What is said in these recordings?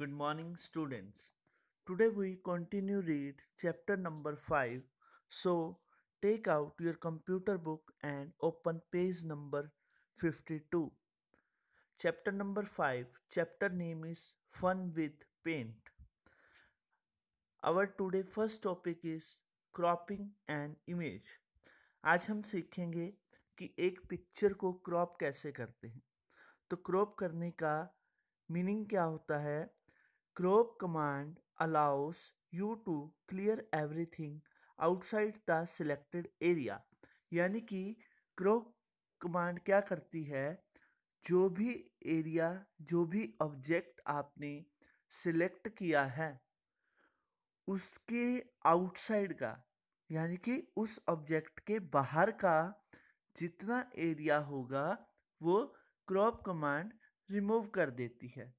Good morning students. Today we continue read chapter number 5. So take out your computer book and open page number 52. Chapter number 5. Chapter name is Fun with Paint. Our today first topic is cropping and image आज हम सीखेंगे कि एक picture को crop कैसे करते हैं तो क्रॉप करने का मीनिंग क्या होता है Crop command allows you to clear everything outside the selected area यानी कि crop कमांड क्या करती है जो भी एरिया जो भी ऑब्जेक्ट आपने सिलेक्ट किया है उसके आउटसाइड का यानी कि उस ऑब्जेक्ट के बाहर का जितना एरिया होगा वो क्रॉप कमांड रिमूव कर देती है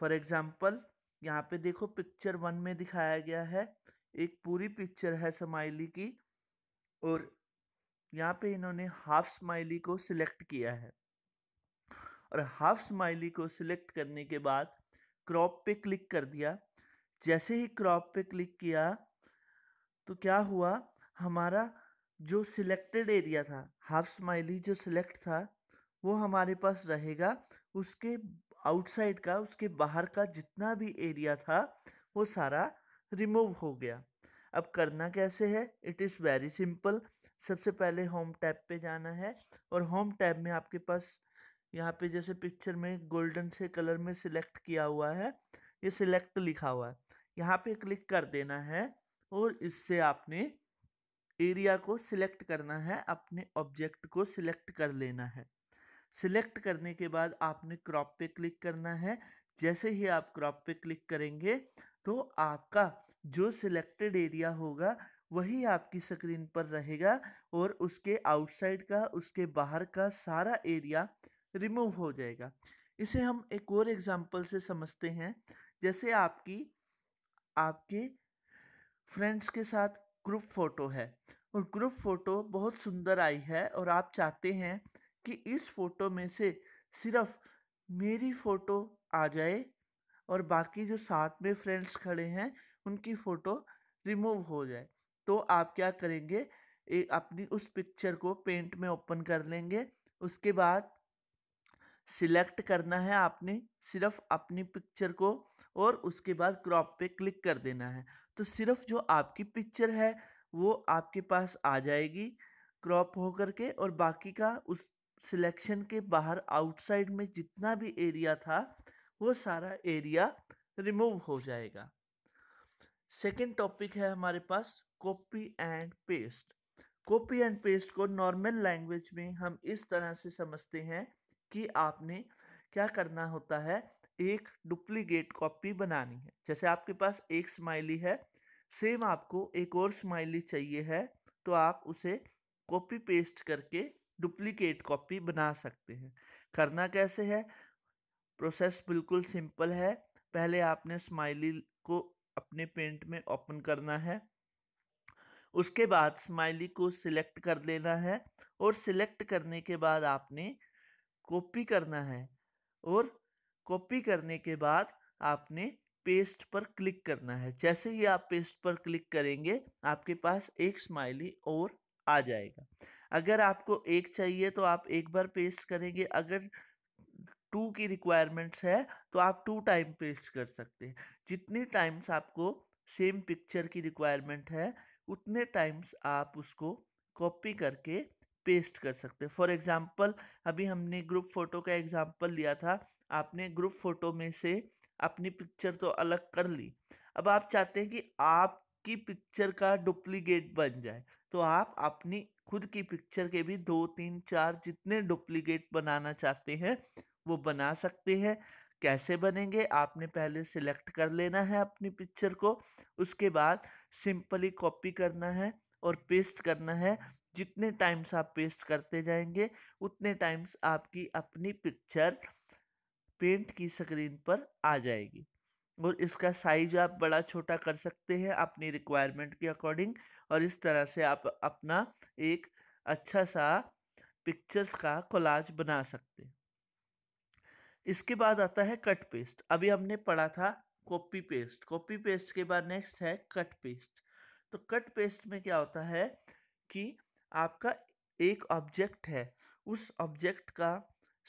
फॉर एग्जाम्पल यहाँ पे देखो पिक्चर वन में दिखाया गया है एक पूरी पिक्चर है स्माइली की और यहाँ पे इन्होंने हाफ स्माइली को सिलेक्ट किया है और हाफ स्माइली को सिलेक्ट करने के बाद क्रॉप पे क्लिक कर दिया जैसे ही क्रॉप पे क्लिक किया तो क्या हुआ हमारा जो सिलेक्टेड एरिया था हाफ स्माइली जो सिलेक्ट था वो हमारे पास रहेगा उसके आउटसाइड का उसके बाहर का जितना भी एरिया था वो सारा रिमूव हो गया अब करना कैसे है इट इज़ वेरी सिंपल सबसे पहले होम टैब पे जाना है और होम टैब में आपके पास यहाँ पे जैसे पिक्चर में गोल्डन से कलर में सिलेक्ट किया हुआ है ये सिलेक्ट लिखा हुआ है यहाँ पे क्लिक कर देना है और इससे आपने एरिया को सिलेक्ट करना है अपने ऑब्जेक्ट को सिलेक्ट कर लेना है सिलेक्ट करने के बाद आपने क्रॉप पे क्लिक करना है जैसे ही आप क्रॉप पे क्लिक करेंगे तो आपका जो सिलेक्टेड एरिया होगा वही आपकी स्क्रीन पर रहेगा और उसके आउटसाइड का उसके बाहर का सारा एरिया रिमूव हो जाएगा इसे हम एक और एग्जाम्पल से समझते हैं जैसे आपकी आपके फ्रेंड्स के साथ ग्रुप फ़ोटो है और ग्रुप फ़ोटो बहुत सुंदर आई है और आप चाहते हैं कि इस फोटो में से सिर्फ मेरी फोटो आ जाए और बाकी जो साथ में फ्रेंड्स खड़े हैं उनकी फ़ोटो रिमूव हो जाए तो आप क्या करेंगे ए, अपनी उस पिक्चर को पेंट में ओपन कर लेंगे उसके बाद सिलेक्ट करना है आपने सिर्फ अपनी पिक्चर को और उसके बाद क्रॉप पे क्लिक कर देना है तो सिर्फ जो आपकी पिक्चर है वो आपके पास आ जाएगी क्रॉप हो करके और बाकी का उस सिलेक्शन के बाहर आउटसाइड में जितना भी एरिया था वो सारा एरिया रिमूव हो जाएगा सेकेंड टॉपिक है हमारे पास copy and paste copy and paste को नॉर्मल लैंग्वेज में हम इस तरह से समझते हैं कि आपने क्या करना होता है एक डुप्लीकेट कॉपी बनानी है जैसे आपके पास एक स्माइली है सेम आपको एक और स्माइली चाहिए है तो आप उसे कॉपी पेस्ट करके डुप्लीकेट कॉपी बना सकते हैं करना कैसे है प्रोसेस बिल्कुल सिंपल है पहले आपने स्माइली को अपने पेंट में ओपन करना है उसके बाद स्माइली को सिलेक्ट कर लेना है और सिलेक्ट करने के बाद आपने कॉपी करना है और कॉपी करने के बाद आपने पेस्ट पर क्लिक करना है जैसे ही आप पेस्ट पर क्लिक करेंगे आपके पास एक स्माइली और आ जाएगा अगर आपको एक चाहिए तो आप एक बार पेस्ट करेंगे अगर टू की रिक्वायरमेंट्स है तो आप टू टाइम पेस्ट कर सकते हैं जितनी टाइम्स आपको सेम पिक्चर की रिक्वायरमेंट है उतने टाइम्स आप उसको कॉपी करके पेस्ट कर सकते हैं फॉर एग्ज़ाम्पल अभी हमने ग्रुप फ़ोटो का एग्ज़ाम्पल लिया था आपने ग्रुप फ़ोटो में से अपनी पिक्चर तो अलग कर ली अब आप चाहते हैं कि आप की पिक्चर का डुप्लीकेट बन जाए तो आप अपनी खुद की पिक्चर के भी दो तीन चार जितने डुप्लीकेट बनाना चाहते हैं वो बना सकते हैं कैसे बनेंगे आपने पहले सिलेक्ट कर लेना है अपनी पिक्चर को उसके बाद सिंपली कॉपी करना है और पेस्ट करना है जितने टाइम्स आप पेस्ट करते जाएंगे उतने टाइम्स आपकी अपनी पिक्चर पेंट की स्क्रीन पर आ जाएगी और इसका साइज आप बड़ा छोटा कर सकते हैं अपनी रिक्वायरमेंट के अकॉर्डिंग और इस तरह से आप अपना एक अच्छा सा पिक्चर्स का कोलाज बना सकते हैं इसके बाद आता है कट पेस्ट अभी हमने पढ़ा था कॉपी पेस्ट कॉपी पेस्ट के बाद नेक्स्ट है कट पेस्ट तो कट पेस्ट में क्या होता है कि आपका एक ऑब्जेक्ट है उस ऑब्जेक्ट का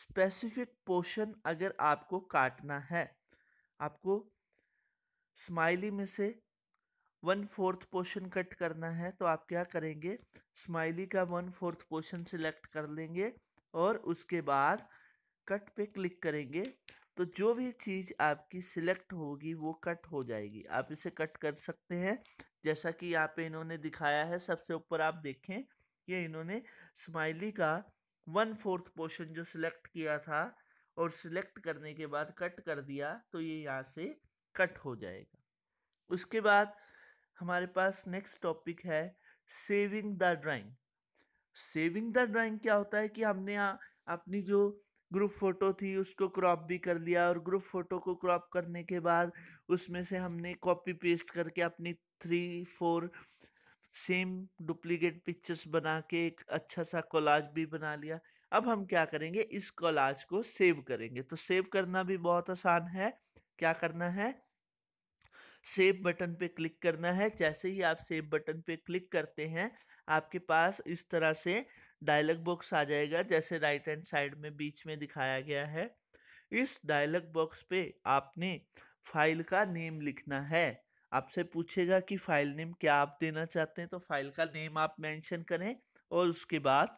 स्पेसिफिक पोर्शन अगर आपको काटना है आपको स्माइली में से वन फोर्थ पोर्शन कट करना है तो आप क्या करेंगे स्माइली का वन फोर्थ पोर्शन सिलेक्ट कर लेंगे और उसके बाद कट पे क्लिक करेंगे तो जो भी चीज़ आपकी सिलेक्ट होगी वो कट हो जाएगी आप इसे कट कर सकते हैं जैसा कि यहाँ पे इन्होंने दिखाया है सबसे ऊपर आप देखें ये इन्होंने स्माइली का वन फोर्थ पोर्शन जो सिलेक्ट किया था और सिलेक्ट करने के बाद कट कर दिया तो ये यहाँ से कट हो जाएगा उसके बाद हमारे पास नेक्स्ट टॉपिक है saving the drawing saving the drawing क्या होता है कि हमने यहाँ अपनी जो ग्रुप फोटो थी उसको क्रॉप भी कर लिया और ग्रुप फोटो को क्रॉप करने के बाद उसमें से हमने कॉपी पेस्ट करके अपनी three four same duplicate pictures बना के एक अच्छा सा कोलाज भी बना लिया अब हम क्या करेंगे इस कॉलाज को सेव करेंगे तो सेव करना भी बहुत आसान है क्या करना है सेव बटन पे क्लिक करना है जैसे ही आप सेव बटन पे क्लिक करते हैं आपके पास इस तरह से डायलॉग बॉक्स आ जाएगा जैसे राइट हैंड साइड में बीच में दिखाया गया है इस डायलॉग बॉक्स पे आपने फाइल का नेम लिखना है आपसे पूछेगा कि फाइल नेम क्या आप देना चाहते हैं तो फाइल का नेम आप मेंशन करें और उसके बाद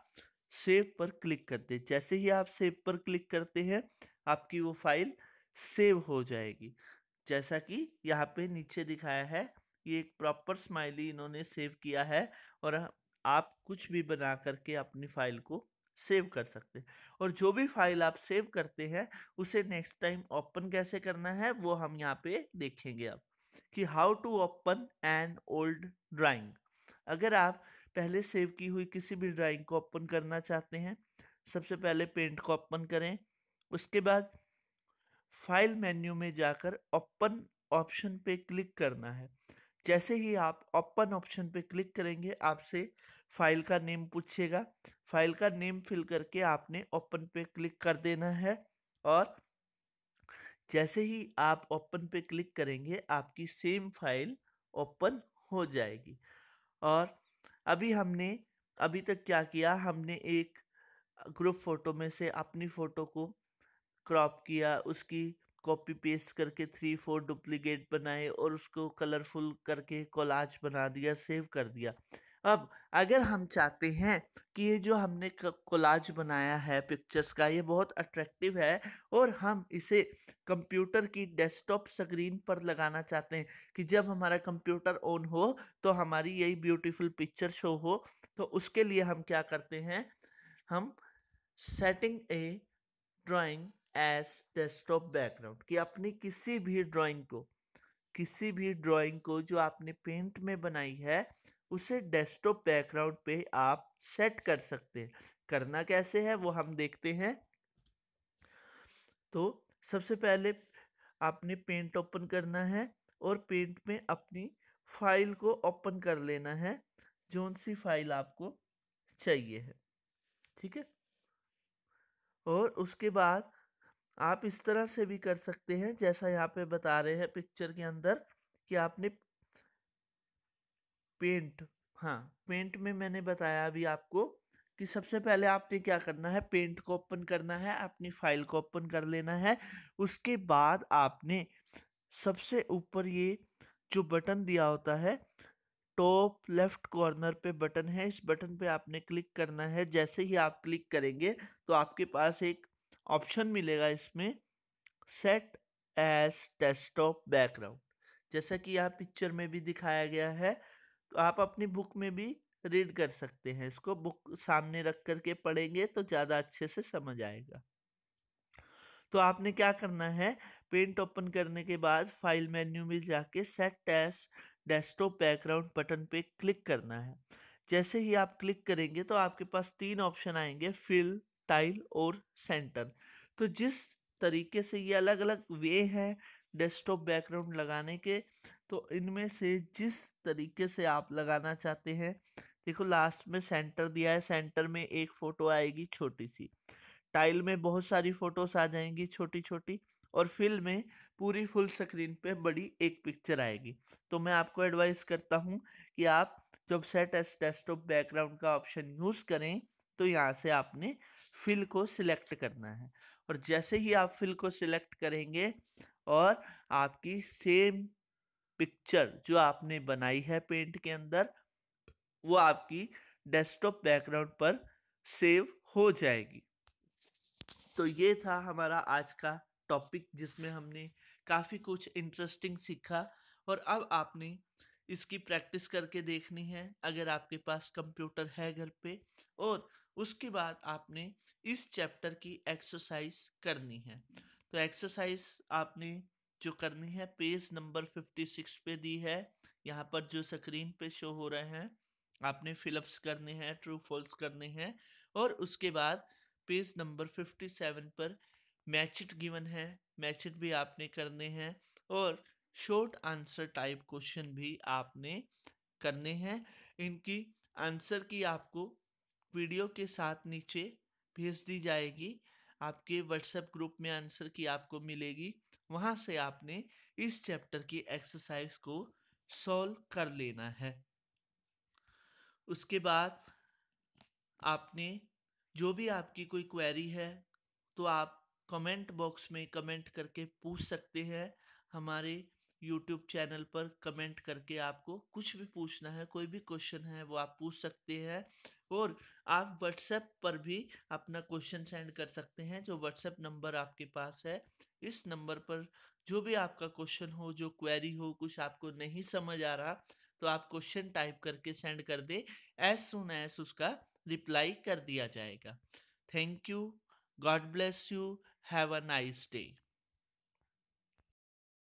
सेव पर क्लिक करते हैं जैसे ही आप सेव पर क्लिक करते हैं आपकी वो फाइल सेव हो जाएगी जैसा कि यहाँ पे नीचे दिखाया है ये एक प्रॉपर स्माइली इन्होंने सेव किया है और आप कुछ भी बना करके अपनी फाइल को सेव कर सकते हैं और जो भी फाइल आप सेव करते हैं उसे नेक्स्ट टाइम ओपन कैसे करना है वो हम यहाँ पे देखेंगे अब कि how to open an old drawing अगर आप पहले सेव की हुई किसी भी ड्राइंग को ओपन करना चाहते हैं सबसे पहले पेंट को ओपन करें उसके बाद फाइल मेन्यू में जाकर ओपन ऑप्शन पे क्लिक करना है जैसे ही आप ओपन ऑप्शन पे क्लिक करेंगे आपसे फाइल का नेम पूछेगा फाइल का नेम फिल करके आपने ओपन पे क्लिक कर देना है और जैसे ही आप ओपन पे क्लिक करेंगे आपकी सेम फाइल ओपन हो जाएगी और अभी हमने अभी तक क्या किया हमने एक ग्रुप फ़ोटो में से अपनी फ़ोटो को क्रॉप किया उसकी कॉपी पेस्ट करके थ्री फोर डुप्लीकेट बनाए और उसको कलरफुल करके कोलाज बना दिया सेव कर दिया अब अगर हम चाहते हैं कि ये जो हमने कोलाज बनाया है पिक्चर्स का ये बहुत अट्रैक्टिव है और हम इसे कंप्यूटर की डेस्कटॉप स्क्रीन पर लगाना चाहते हैं कि जब हमारा कंप्यूटर ऑन हो तो हमारी यही ब्यूटीफुल पिक्चर शो हो तो उसके लिए हम क्या करते हैं हम setting a drawing as desktop background कि अपनी किसी भी ड्राइंग को किसी भी ड्राइंग को जो आपने पेंट में बनाई है उसे डेस्कटॉप बैकग्राउंड पे आप सेट कर सकते हैं करना कैसे है वो हम देखते हैं तो सबसे पहले आपने पेंट ओपन करना है और पेंट में अपनी फाइल को ओपन कर लेना है जौन सी फाइल आपको चाहिए है ठीक है और उसके बाद आप इस तरह से भी कर सकते हैं जैसा यहाँ पे बता रहे हैं पिक्चर के अंदर कि आपने पेंट हाँ पेंट में मैंने बताया अभी आपको कि सबसे पहले आपने क्या करना है पेंट को ओपन करना है अपनी फाइल को ओपन कर लेना है उसके बाद आपने सबसे ऊपर ये जो बटन दिया होता है टॉप लेफ्ट कॉर्नर पे बटन है इस बटन पे आपने क्लिक करना है जैसे ही आप क्लिक करेंगे तो आपके पास एक ऑप्शन मिलेगा इसमें सेट एस डेस्कटॉप बैकग्राउंड जैसा कि यहाँ पिक्चर में भी दिखाया गया है तो आप अपनी बुक में भी रीड कर सकते हैं इसको बुक सामने रख कर के पढ़ेंगे तो ज़्यादा अच्छे से समझ आएगा तो आपने क्या करना है पेंट ओपन करने के बाद फाइल मेन्यू में जाके set as desktop background button पे क्लिक करना है जैसे ही आप क्लिक करेंगे तो आपके पास तीन ऑप्शन आएंगे फिल टाइल और सेंटर तो जिस तरीके से ये अलग अलग वे हैं डेस्कटॉप बैकग्राउंड लगाने के तो इनमें से जिस तरीके से आप लगाना चाहते हैं देखो लास्ट में सेंटर दिया है सेंटर में एक फ़ोटो आएगी छोटी सी टाइल में बहुत सारी फ़ोटोस आ जाएंगी छोटी छोटी और फिल में पूरी फुल स्क्रीन पे बड़ी एक पिक्चर आएगी तो मैं आपको एडवाइस करता हूँ कि आप जब सेट एस डेस्कटॉप बैकग्राउंड का ऑप्शन यूज़ करें तो यहाँ से आपने फिल को सिलेक्ट करना है और जैसे ही आप फिल को सिलेक्ट करेंगे और आपकी सेम पिक्चर जो आपने बनाई है पेंट के अंदर वो आपकी डेस्कटॉप बैकग्राउंड पर सेव हो जाएगी तो ये था हमारा आज का टॉपिक जिसमें हमने काफ़ी कुछ इंटरेस्टिंग सीखा और अब आपने इसकी प्रैक्टिस करके देखनी है अगर आपके पास कंप्यूटर है घर पे और उसके बाद आपने इस चैप्टर की एक्सरसाइज करनी है तो एक्सरसाइज आपने जो करनी है पेज नंबर 56 पे दी है यहाँ पर जो स्क्रीन पे शो हो रहे हैं आपने फिलअप्स करने हैं ट्रू फॉल्स करने हैं और उसके बाद पेज नंबर 57 पर मैचड गिवन है मैचड भी आपने करने हैं और शॉर्ट आंसर टाइप क्वेश्चन भी आपने करने हैं इनकी आंसर की आपको वीडियो के साथ नीचे भेज दी जाएगी आपके व्हाट्सएप ग्रुप में आंसर की आपको मिलेगी वहां से आपने इस चैप्टर की एक्सरसाइज को सॉल्व कर लेना है उसके बाद आपने जो भी आपकी कोई क्वेरी है तो आप कमेंट बॉक्स में कमेंट करके पूछ सकते हैं हमारे यूट्यूब चैनल पर कमेंट करके आपको कुछ भी पूछना है कोई भी क्वेश्चन है वो आप पूछ सकते हैं और आप व्हाट्सएप पर भी अपना क्वेश्चन सेंड कर सकते हैं जो व्हाट्सएप नंबर आपके पास है इस नंबर पर जो भी आपका क्वेश्चन हो जो क्वेरी हो कुछ आपको नहीं समझ आ रहा तो आप क्वेश्चन टाइप करके सेंड कर दें एज सुन एज उसका रिप्लाई कर दिया जाएगा thank you God bless you have a nice day